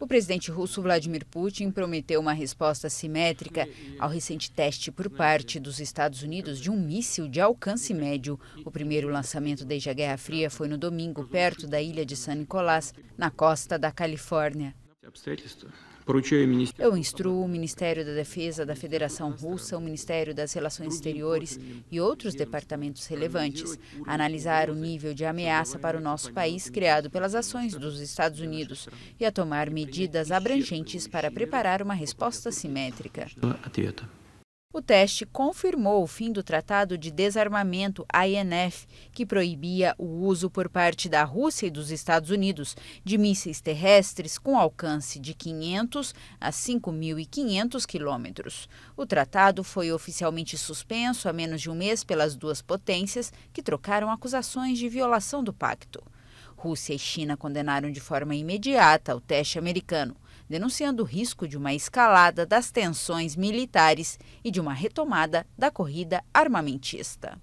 O presidente russo Vladimir Putin prometeu uma resposta simétrica ao recente teste por parte dos Estados Unidos de um míssil de alcance médio. O primeiro lançamento desde a Guerra Fria foi no domingo, perto da ilha de San Nicolás, na costa da Califórnia. Eu instruo o Ministério da Defesa da Federação Russa, o Ministério das Relações Exteriores e outros departamentos relevantes a analisar o nível de ameaça para o nosso país criado pelas ações dos Estados Unidos e a tomar medidas abrangentes para preparar uma resposta simétrica. O teste confirmou o fim do Tratado de Desarmamento INF, que proibia o uso por parte da Rússia e dos Estados Unidos de mísseis terrestres com alcance de 500 a 5.500 quilômetros. O tratado foi oficialmente suspenso há menos de um mês pelas duas potências, que trocaram acusações de violação do pacto. Rússia e China condenaram de forma imediata o teste americano denunciando o risco de uma escalada das tensões militares e de uma retomada da corrida armamentista.